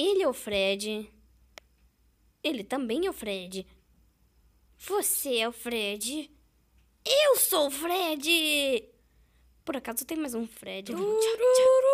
Ele é o Fred. Ele também é o Fred. Você é o Fred. Eu sou o Fred! Por acaso tem mais um Fred. Tururu.